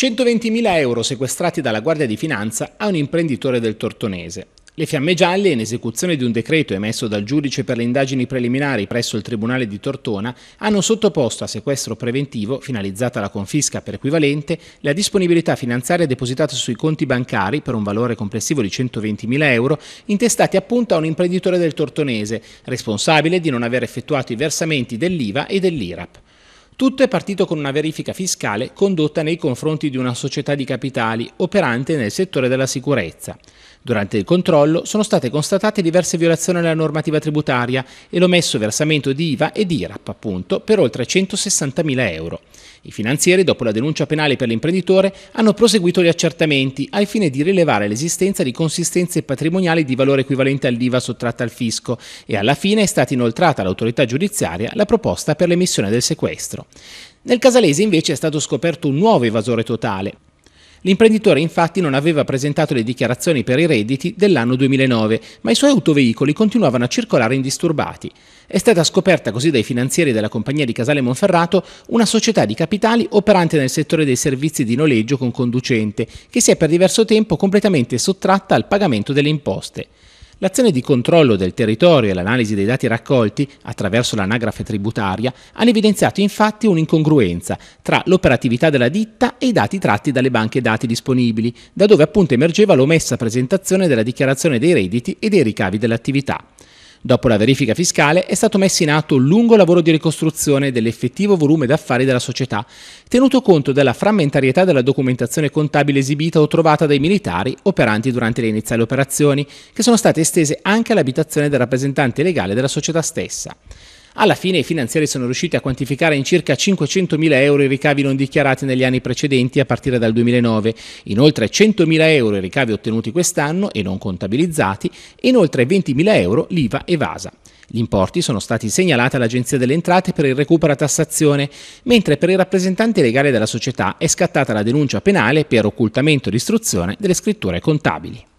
120.000 euro sequestrati dalla Guardia di Finanza a un imprenditore del Tortonese. Le fiamme gialle, in esecuzione di un decreto emesso dal giudice per le indagini preliminari presso il Tribunale di Tortona, hanno sottoposto a sequestro preventivo, finalizzata la confisca per equivalente, la disponibilità finanziaria depositata sui conti bancari per un valore complessivo di 120.000 euro, intestati appunto a un imprenditore del Tortonese, responsabile di non aver effettuato i versamenti dell'IVA e dell'IRAP. Tutto è partito con una verifica fiscale condotta nei confronti di una società di capitali operante nel settore della sicurezza. Durante il controllo sono state constatate diverse violazioni alla normativa tributaria e l'omesso versamento di IVA e di IRAP, appunto, per oltre 160.000 euro. I finanzieri, dopo la denuncia penale per l'imprenditore, hanno proseguito gli accertamenti al fine di rilevare l'esistenza di consistenze patrimoniali di valore equivalente all'IVA sottratta al fisco e alla fine è stata inoltrata all'autorità giudiziaria la proposta per l'emissione del sequestro. Nel casalese invece è stato scoperto un nuovo evasore totale, L'imprenditore infatti non aveva presentato le dichiarazioni per i redditi dell'anno 2009, ma i suoi autoveicoli continuavano a circolare indisturbati. È stata scoperta così dai finanzieri della compagnia di Casale Monferrato una società di capitali operante nel settore dei servizi di noleggio con conducente, che si è per diverso tempo completamente sottratta al pagamento delle imposte. L'azione di controllo del territorio e l'analisi dei dati raccolti attraverso l'anagrafe tributaria hanno evidenziato infatti un'incongruenza tra l'operatività della ditta e i dati tratti dalle banche dati disponibili, da dove appunto emergeva l'omessa presentazione della dichiarazione dei redditi e dei ricavi dell'attività. Dopo la verifica fiscale è stato messo in atto un lungo lavoro di ricostruzione dell'effettivo volume d'affari della società, tenuto conto della frammentarietà della documentazione contabile esibita o trovata dai militari operanti durante le iniziali operazioni, che sono state estese anche all'abitazione del rappresentante legale della società stessa. Alla fine i finanziari sono riusciti a quantificare in circa 500.000 euro i ricavi non dichiarati negli anni precedenti a partire dal 2009, inoltre 100.000 euro i ricavi ottenuti quest'anno e non contabilizzati, e inoltre 20.000 euro l'IVA evasa. Gli importi sono stati segnalati all'Agenzia delle Entrate per il recupero a tassazione, mentre per il rappresentante legale della società è scattata la denuncia penale per occultamento e distruzione delle scritture contabili.